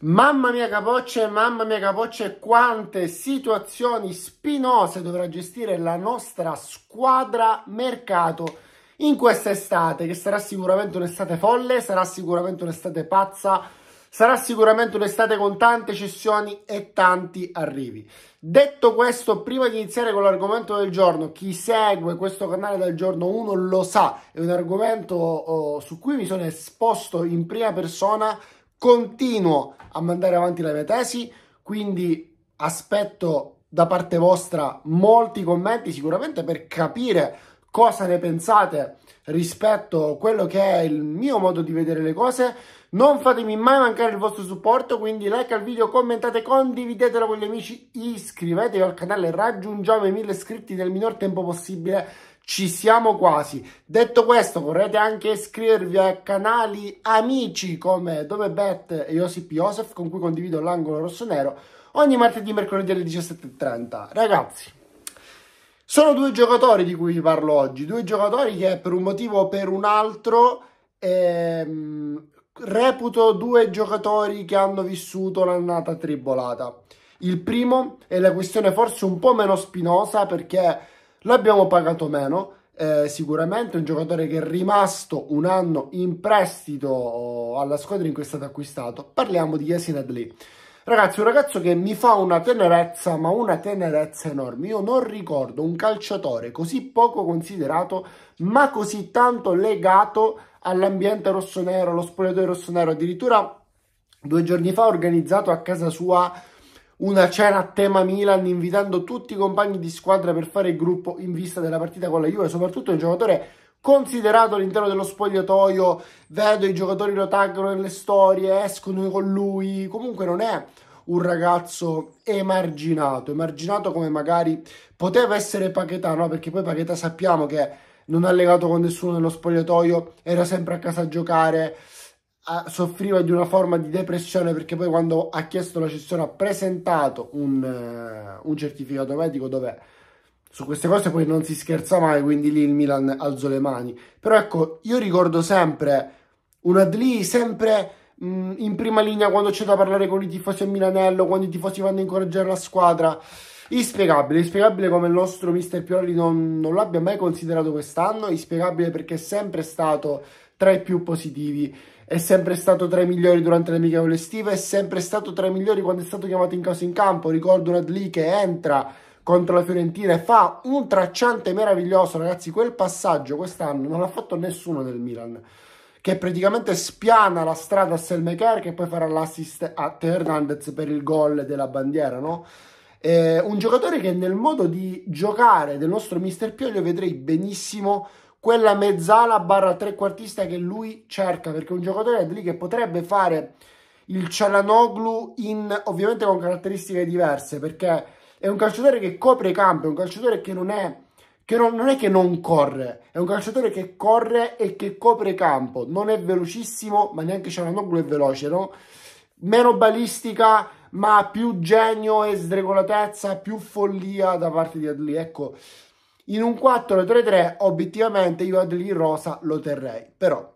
Mamma mia capocce, mamma mia capocce, quante situazioni spinose dovrà gestire la nostra squadra mercato in questa estate, che sarà sicuramente un'estate folle, sarà sicuramente un'estate pazza, sarà sicuramente un'estate con tante cessioni e tanti arrivi. Detto questo, prima di iniziare con l'argomento del giorno, chi segue questo canale dal giorno 1 lo sa, è un argomento oh, su cui mi sono esposto in prima persona continuo a mandare avanti la mia tesi, quindi aspetto da parte vostra molti commenti sicuramente per capire cosa ne pensate rispetto a quello che è il mio modo di vedere le cose. Non fatemi mai mancare il vostro supporto, quindi like al video, commentate, condividetelo con gli amici, iscrivetevi al canale, raggiungiamo i 1000 iscritti nel minor tempo possibile ci siamo quasi. Detto questo, vorrete anche iscrivervi a canali amici come Dove Bet e Josip Joseph, con cui condivido l'angolo rossonero ogni martedì e mercoledì alle 17.30. Ragazzi, sono due giocatori di cui vi parlo oggi. Due giocatori che per un motivo o per un altro ehm, reputo due giocatori che hanno vissuto l'annata tribolata. Il primo è la questione forse un po' meno spinosa perché l'abbiamo pagato meno, eh, sicuramente un giocatore che è rimasto un anno in prestito oh, alla squadra in cui è stato acquistato. Parliamo di Yasin Adli. Ragazzi, un ragazzo che mi fa una tenerezza, ma una tenerezza enorme. Io non ricordo un calciatore così poco considerato, ma così tanto legato all'ambiente rossonero, allo spogliatoio rossonero. Addirittura due giorni fa ho organizzato a casa sua una cena a tema Milan invitando tutti i compagni di squadra per fare il gruppo in vista della partita con la Juve, soprattutto un giocatore considerato all'interno dello spogliatoio, vedo i giocatori lo taggano nelle storie, escono con lui, comunque non è un ragazzo emarginato, emarginato come magari poteva essere Paquetà, no? perché poi Paquetà sappiamo che non ha legato con nessuno nello spogliatoio, era sempre a casa a giocare, soffriva di una forma di depressione perché poi quando ha chiesto la cessione ha presentato un, eh, un certificato medico dove su queste cose poi non si scherza mai, quindi lì il Milan alzò le mani. Però ecco, io ricordo sempre un Adli sempre mh, mm, in prima linea quando c'è da parlare con i tifosi a Milanello, quando i tifosi vanno a incoraggiare la squadra. Inspiegabile, inspiegabile come il nostro mister Pioli non, non l'abbia mai considerato quest'anno, inspiegabile perché è sempre stato tra i più positivi, è sempre stato tra i migliori durante le amichevole estive, è sempre stato tra i migliori quando è stato chiamato in causa in campo, ricordo una che entra contro la Fiorentina e fa un tracciante meraviglioso, ragazzi, quel passaggio quest'anno non l'ha fatto nessuno del Milan che praticamente spiana la strada a Selmeker che poi farà l'assist a Hernandez per il gol della bandiera, no? Eh, un giocatore che nel modo di giocare del nostro mister Pioli vedrei benissimo quella mezzala barra trequartista che lui cerca, perché un giocatore di lì che potrebbe fare il Cialanoglu in, ovviamente con caratteristiche diverse, perché è un calciatore che copre i campi, è un calciatore che non è che non, non, è che non corre, è un calciatore che corre e che copre campo, non è velocissimo, ma neanche Cialanoglu è veloce, no? Meno balistica, ma più genio e sdregolatezza, più follia da parte di Adli. Ecco, in un 4-3-3 obiettivamente io Adli rosa lo terrei, però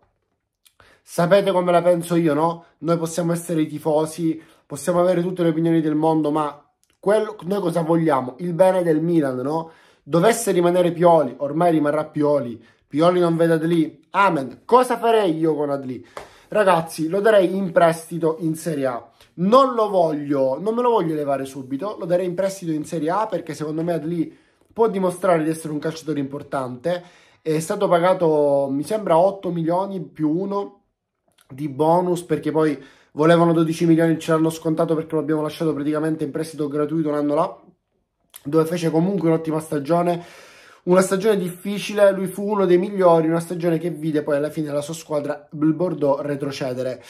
sapete come la penso io, no? Noi possiamo essere i tifosi, possiamo avere tutte le opinioni del mondo, ma quello, noi cosa vogliamo? Il bene del Milan, no? Dovesse rimanere Pioli, ormai rimarrà Pioli, Pioli non vede Adli, amen. Cosa farei io con Adli? Ragazzi, lo darei in prestito in Serie A non lo voglio, non me lo voglio levare subito, lo darei in prestito in Serie A perché secondo me Adli può dimostrare di essere un calciatore importante. È stato pagato, mi sembra, 8 milioni più 1 di bonus perché poi volevano 12 milioni, e ce l'hanno scontato perché lo abbiamo lasciato praticamente in prestito gratuito un anno là, dove fece comunque un'ottima stagione. Una stagione difficile, lui fu uno dei migliori, una stagione che vide poi alla fine la sua squadra, il Bordeaux, retrocedere.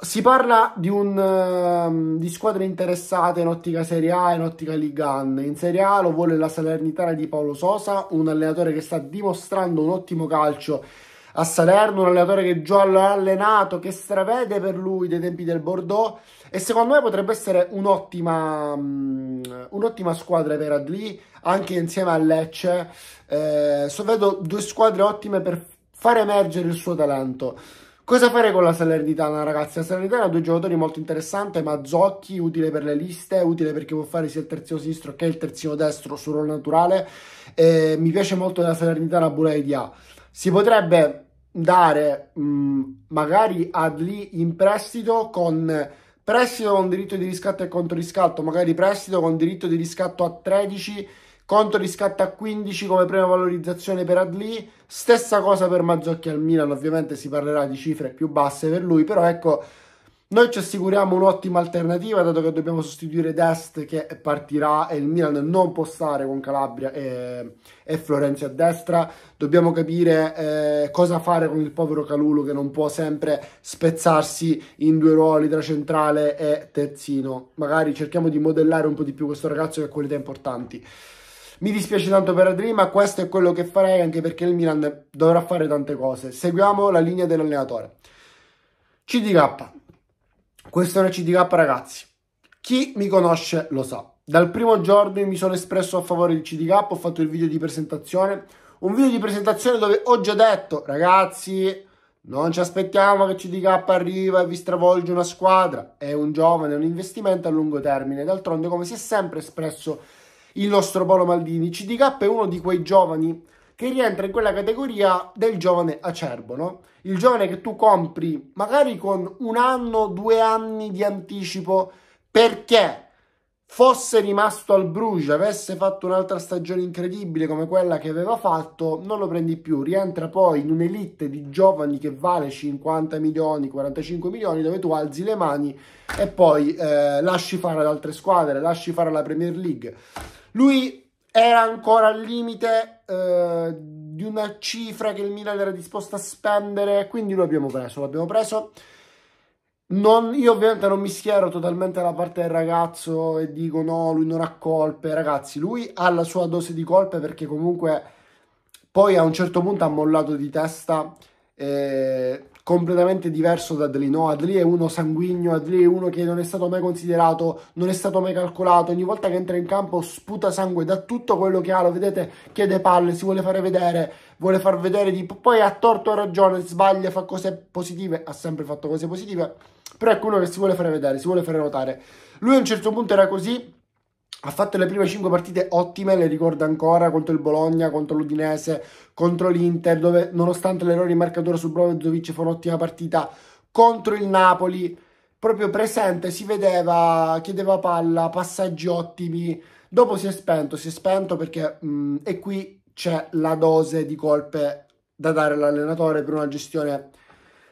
Si parla di, un, ehm, di, squadre interessate in ottica Serie A e in ottica Ligan. In Serie A lo vuole la Salernitana di Paolo Sosa, un allenatore che sta dimostrando un ottimo calcio a Salerno, un allenatore che già l'ha allenato, che stravede per lui dei tempi del Bordeaux e secondo me potrebbe essere un'ottima, mm, un'ottima squadra per Adli, anche insieme a Lecce. Eh, so vedo due squadre ottime per far emergere il suo talento. Cosa fare con la Salernitana, ragazzi? La Salernitana ha due giocatori molto interessanti, Mazzocchi, utile per le liste, utile perché può fare sia il terzino sinistro che il terzino destro su ruolo naturale. Eh, mi piace molto della Salernitana Buledia. Si potrebbe dare mh, mm, magari Adli in prestito con prestito con diritto di riscatto e contro riscatto, magari prestito con diritto di riscatto a 13 Conto riscatta a 15 come prima valorizzazione per Adli, stessa cosa per Mazzocchi al Milan, ovviamente si parlerà di cifre più basse per lui, però ecco, noi ci assicuriamo un'ottima alternativa dato che dobbiamo sostituire Dest che partirà e il Milan non può stare con Calabria e, e Florenzi a destra, dobbiamo capire eh, cosa fare con il povero Calulu che non può sempre spezzarsi in due ruoli tra centrale e terzino, magari cerchiamo di modellare un po' di più questo ragazzo che ha qualità importanti. Mi dispiace tanto per Adri, ma questo è quello che farei anche perché il Milan dovrà fare tante cose. Seguiamo la linea dell'allenatore. CDK. Questa è una CDK, ragazzi. Chi mi conosce lo sa. Dal primo giorno mi sono espresso a favore di CDK, ho fatto il video di presentazione. Un video di presentazione dove ho già detto, ragazzi, non ci aspettiamo che CDK arriva e vi stravolge una squadra. È un giovane, è un investimento a lungo termine. D'altronde, come si è sempre espresso il nostro Paolo Maldini. CDK è uno di quei giovani che rientra in quella categoria del giovane acerbo, no? Il giovane che tu compri magari con un anno, due anni di anticipo, perché fosse rimasto al Bruges, avesse fatto un'altra stagione incredibile come quella che aveva fatto, non lo prendi più. Rientra poi in un'elite di giovani che vale 50 milioni, 45 milioni, dove tu alzi le mani e poi eh, lasci fare ad altre squadre, lasci fare alla Premier League. Lui era ancora al limite eh, di una cifra che il Milan era disposto a spendere, quindi lo abbiamo preso, l'abbiamo preso non, io ovviamente non mi schiero totalmente dalla parte del ragazzo e dico no, lui non ha colpe, ragazzi, lui ha la sua dose di colpe perché comunque poi a un certo punto ha mollato di testa eh, completamente diverso da Adli, no? Adli è uno sanguigno, Adli è uno che non è stato mai considerato, non è stato mai calcolato, ogni volta che entra in campo sputa sangue da tutto quello che ha, lo vedete, chiede palle, si vuole fare vedere, vuole far vedere, tipo, poi ha torto a ragione, sbaglia, fa cose positive, ha sempre fatto cose positive però è quello che si vuole fare vedere, si vuole fare notare. Lui a un certo punto era così, ha fatto le prime 5 partite ottime, le ricordo ancora contro il Bologna, contro l'Udinese, contro l'Inter, dove nonostante l'errore in marcatura su Brozovic fa un'ottima partita, contro il Napoli, proprio presente, si vedeva, chiedeva palla, passaggi ottimi, dopo si è spento, si è spento perché mh, mm, e qui c'è la dose di colpe da dare all'allenatore per una gestione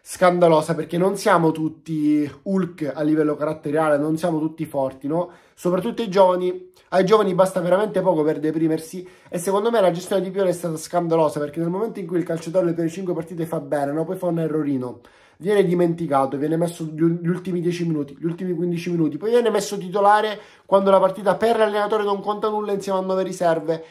scandalosa perché non siamo tutti Hulk a livello caratteriale, non siamo tutti forti, no? Soprattutto ai giovani, ai giovani basta veramente poco per deprimersi e secondo me la gestione di Pioli è stata scandalosa perché nel momento in cui il calciatore per le 5 partite fa bene, no? Poi fa un errorino viene dimenticato, viene messo gli ultimi 10 minuti, gli ultimi 15 minuti, poi viene messo titolare quando la partita per l'allenatore non conta nulla insieme a 9 riserve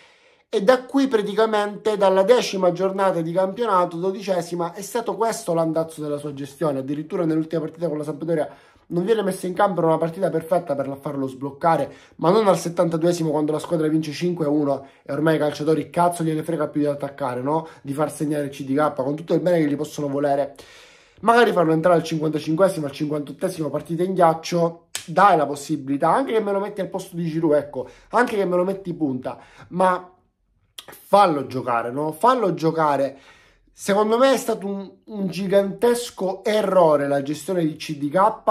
e da qui praticamente dalla decima giornata di campionato, dodicesima, è stato questo l'andazzo della sua gestione, addirittura nell'ultima partita con la Sampdoria non viene messa in campo una partita perfetta per farlo sbloccare, ma non al 72 quando la squadra vince 5-1 e ormai i calciatori cazzo gliene frega più di attaccare, no? Di far segnare il CDK con tutto il bene che gli possono volere. Magari farlo entrare al 55esimo, al 58esimo partita in ghiaccio, dai la possibilità, anche che me lo metti al posto di Giroud, ecco, anche che me lo metti punta, ma fallo giocare, no? fallo giocare. Secondo me è stato un, un gigantesco errore la gestione di CDK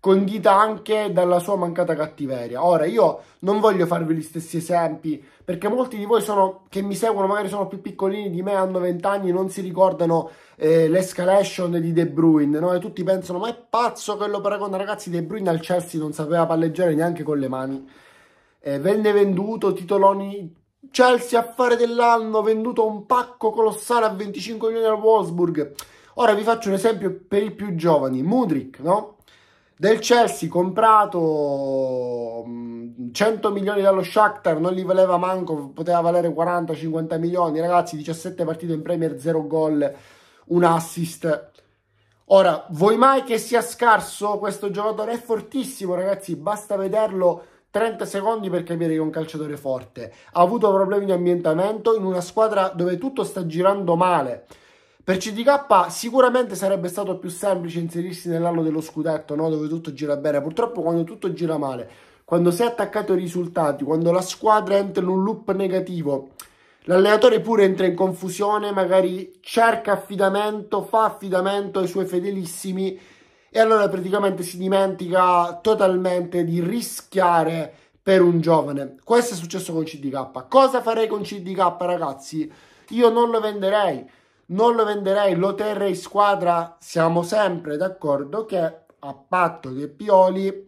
condita anche dalla sua mancata cattiveria. Ora, io non voglio farvi gli stessi esempi, perché molti di voi sono, che mi seguono magari sono più piccolini di me, hanno 20 anni, non si ricordano eh, l'escalation di De Bruyne, no? E tutti pensano, ma è pazzo quello lo ragazzi, De Bruyne al Chelsea non sapeva palleggiare neanche con le mani. Eh, venne venduto, titoloni, Chelsea affare dell'anno, venduto un pacco colossale a 25 milioni al Wolfsburg. Ora vi faccio un esempio per i più giovani, Mudrik, no? Del Chelsea comprato 100 mm, milioni dallo Shakhtar, non li valeva manco, poteva valere 40-50 milioni. Ragazzi, 17 partite in Premier, 0 gol, un assist. Ora, vuoi mai che sia scarso questo giocatore? È fortissimo, ragazzi, basta vederlo 30 secondi per capire che è un calciatore forte. Ha avuto problemi di ambientamento in una squadra dove tutto sta girando male. Per CDK sicuramente sarebbe stato più semplice inserirsi nell'anno dello scudetto, no? dove tutto gira bene. Purtroppo quando tutto gira male, quando sei attaccato ai risultati, quando la squadra entra in un loop negativo, l'allenatore pure entra in confusione, magari cerca affidamento, fa affidamento ai suoi fedelissimi e allora praticamente si dimentica totalmente di rischiare per un giovane. Questo è successo con CDK. Cosa farei con CDK, ragazzi? Io non lo venderei, non lo venderei, lo terrei in squadra. Siamo sempre d'accordo che a patto che Pioli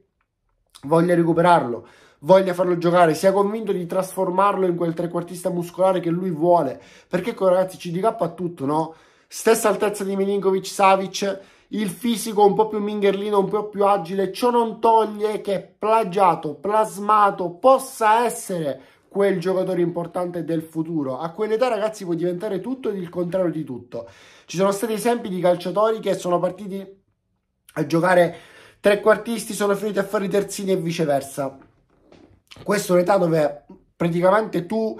voglia recuperarlo, voglia farlo giocare, sia convinto di trasformarlo in quel trequartista muscolare che lui vuole. Perché, ragazzi, CDK ha tutto, no? Stessa altezza di Milinkovic, Savic il fisico un po' più mingherlino, un po' più agile, ciò non toglie che plagiato, plasmato possa essere quel giocatore importante del futuro. A quell'età ragazzi può diventare tutto ed il contrario di tutto. Ci sono stati esempi di calciatori che sono partiti a giocare trequartisti, sono finiti a fare i terzini e viceversa. Questa è un'età dove praticamente tu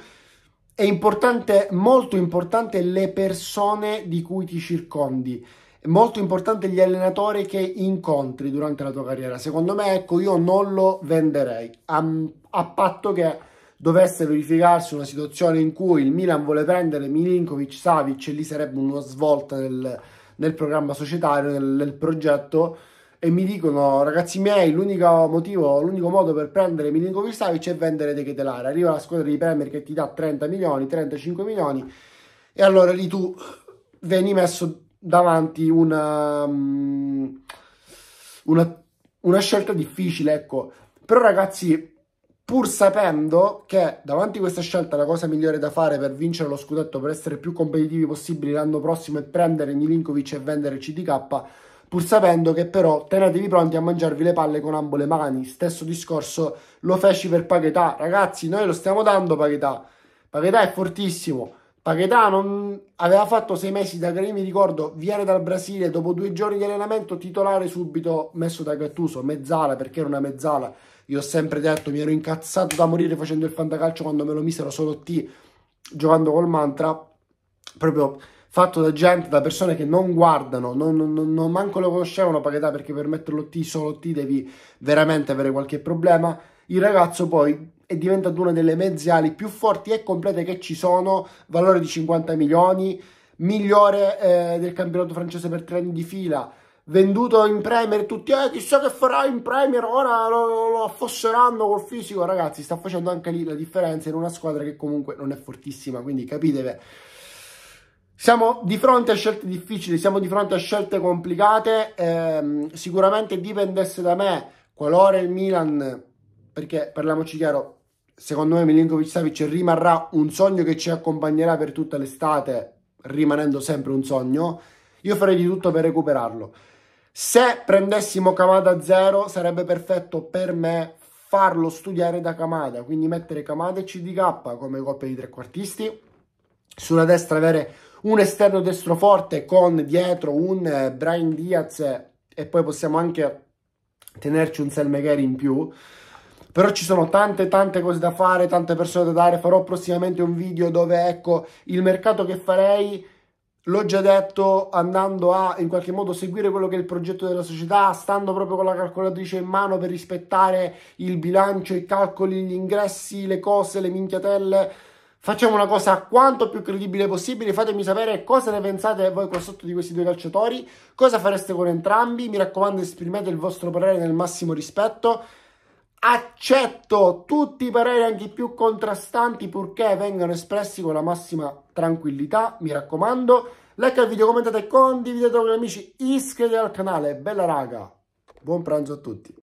è importante, molto importante le persone di cui ti circondi è molto importante gli allenatori che incontri durante la tua carriera. Secondo me, ecco, io non lo venderei, a, a patto che dovesse verificarsi una situazione in cui il Milan vuole prendere Milinkovic, Savic e lì sarebbe una svolta nel, nel programma societario, nel, nel, progetto e mi dicono ragazzi miei l'unico motivo, l'unico modo per prendere Milinkovic Savic è vendere De Ketelare arriva la squadra di Premier che ti dà 30 milioni 35 milioni e allora lì tu veni messo davanti una, mm, una, una scelta difficile, ecco. Però ragazzi, pur sapendo che davanti a questa scelta la cosa migliore da fare per vincere lo scudetto, per essere più competitivi possibili l'anno prossimo è prendere Milinkovic e vendere CDK, pur sapendo che però tenetevi pronti a mangiarvi le palle con ambo le mani. Stesso discorso lo feci per Paghetà. Ragazzi, noi lo stiamo dando Paghetà. Paghetà è fortissimo. Paquetà mm, aveva fatto sei mesi da che mi ricordo, viene dal Brasile dopo due giorni di allenamento, titolare subito messo da Gattuso, mezzala perché era una mezzala. Io ho sempre detto, mi ero incazzato da morire facendo il fantacalcio quando me lo misero solo T giocando col mantra, proprio fatto da gente, da persone che non guardano, non, non, non manco lo conoscevano Paghetà, perché per metterlo T solo T devi veramente avere qualche problema. Il ragazzo poi è diventata una delle mezze ali più forti e complete che ci sono, valore di 50 milioni, migliore eh, del campionato francese per tre anni di fila, venduto in Premier, tutti, eh, chissà che farà in Premier, ora lo, lo affosseranno col fisico, ragazzi, sta facendo anche lì la differenza in una squadra che comunque non è fortissima, quindi capite. Siamo di fronte a scelte difficili, siamo di fronte a scelte complicate, ehm, sicuramente dipendesse da me, qualora il Milan, perché parliamoci chiaro, secondo me Milinkovic Savic rimarrà un sogno che ci accompagnerà per tutta l'estate, rimanendo sempre un sogno. Io farei di tutto per recuperarlo. Se prendessimo Kamada 0 sarebbe perfetto per me farlo studiare da Kamada, quindi mettere Kamada e CDK come coppia di trequartisti, sulla destra avere un esterno destro forte con dietro un eh, Brian Diaz e poi possiamo anche tenerci un Selmegher in più, però ci sono tante tante cose da fare, tante persone da dare, farò prossimamente un video dove ecco il mercato che farei L'ho già detto andando a in qualche modo seguire quello che è il progetto della società, stando proprio con la calcolatrice in mano per rispettare il bilancio, i calcoli, gli ingressi, le cose, le minchiatelle. Facciamo una cosa quanto più credibile possibile. Fatemi sapere cosa ne pensate voi qua sotto di questi due calciatori, cosa fareste con entrambi. Mi raccomando, esprimete il vostro parere nel massimo rispetto accetto tutti i pareri anche più contrastanti purché vengano espressi con la massima tranquillità, mi raccomando. Like al video, commentate, condividete con gli amici, iscrivetevi al canale. Bella raga, buon pranzo a tutti.